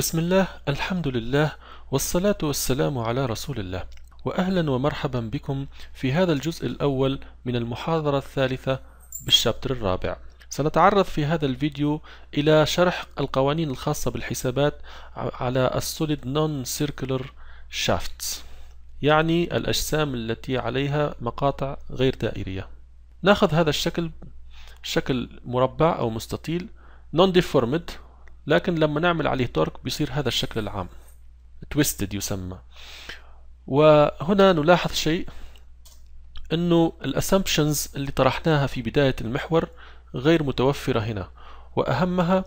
بسم الله الحمد لله والصلاة والسلام على رسول الله وأهلا ومرحبا بكم في هذا الجزء الأول من المحاضرة الثالثة بالشابتر الرابع سنتعرض في هذا الفيديو إلى شرح القوانين الخاصة بالحسابات على السوليد نون سيركلر شافتس يعني الأجسام التي عليها مقاطع غير دائرية ناخذ هذا الشكل شكل مربع أو مستطيل non deformed لكن لما نعمل عليه تورك بيصير هذا الشكل العام تويستد يسمى وهنا نلاحظ شيء انه الاسامبشنز اللي طرحناها في بداية المحور غير متوفرة هنا واهمها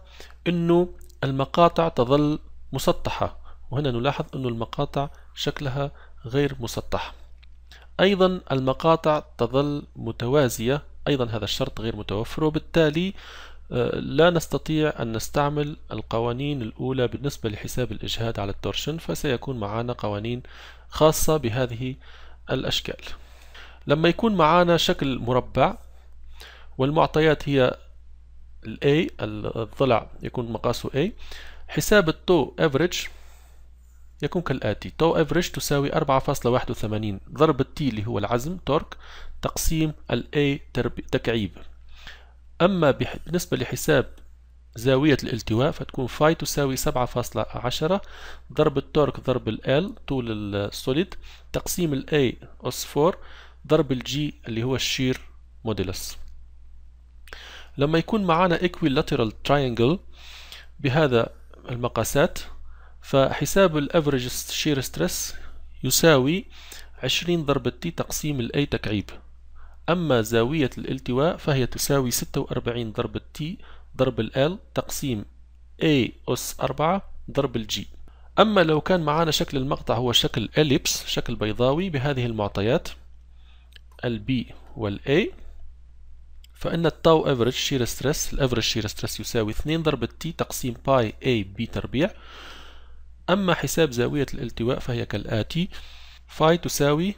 انه المقاطع تظل مسطحة وهنا نلاحظ انه المقاطع شكلها غير مسطح ايضا المقاطع تظل متوازية ايضا هذا الشرط غير متوفر وبالتالي آه، لا نستطيع أن نستعمل القوانين الأولى بالنسبة لحساب الإجهاد على التورشن فسيكون معنا قوانين خاصة بهذه الأشكال لما يكون معنا شكل مربع والمعطيات هي ال A الضلع يكون مقاسه A حساب التو average يكون كالآتي تو average تساوي 4.81 ضرب التي اللي هو العزم تورك تقسيم ال A تكعيب أما بالنسبة لحساب زاوية الالتواء فتكون فاي تساوي 7.10 ضرب التورك ضرب ال طول السوليد تقسيم الاي أس 4 ضرب الجي اللي هو الشير موديلس لما يكون معانا equilateral triangle بهذا المقاسات فحساب الافريج شير ستريس يساوي 20 ضرب T تقسيم الاي تكعيب أما زاوية الالتواء فهي تساوي 46 ضرب T ضرب ال تقسيم A أس 4 ضرب الجي أما لو كان معانا شكل المقطع هو شكل إليبس شكل بيضاوي بهذه المعطيات البي والأي فإن التاو افريج شير ستريس الافريج شير ستريس يساوي 2 ضرب T تقسيم باي A B تربيع أما حساب زاوية الالتواء فهي كالآتي فاي تساوي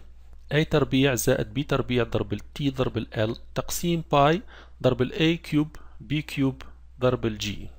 A تربيع زائد B تربيع ضرب ال T ضرب ال L تقسيم باي ضرب ال A كيوب B كيوب ضرب ال G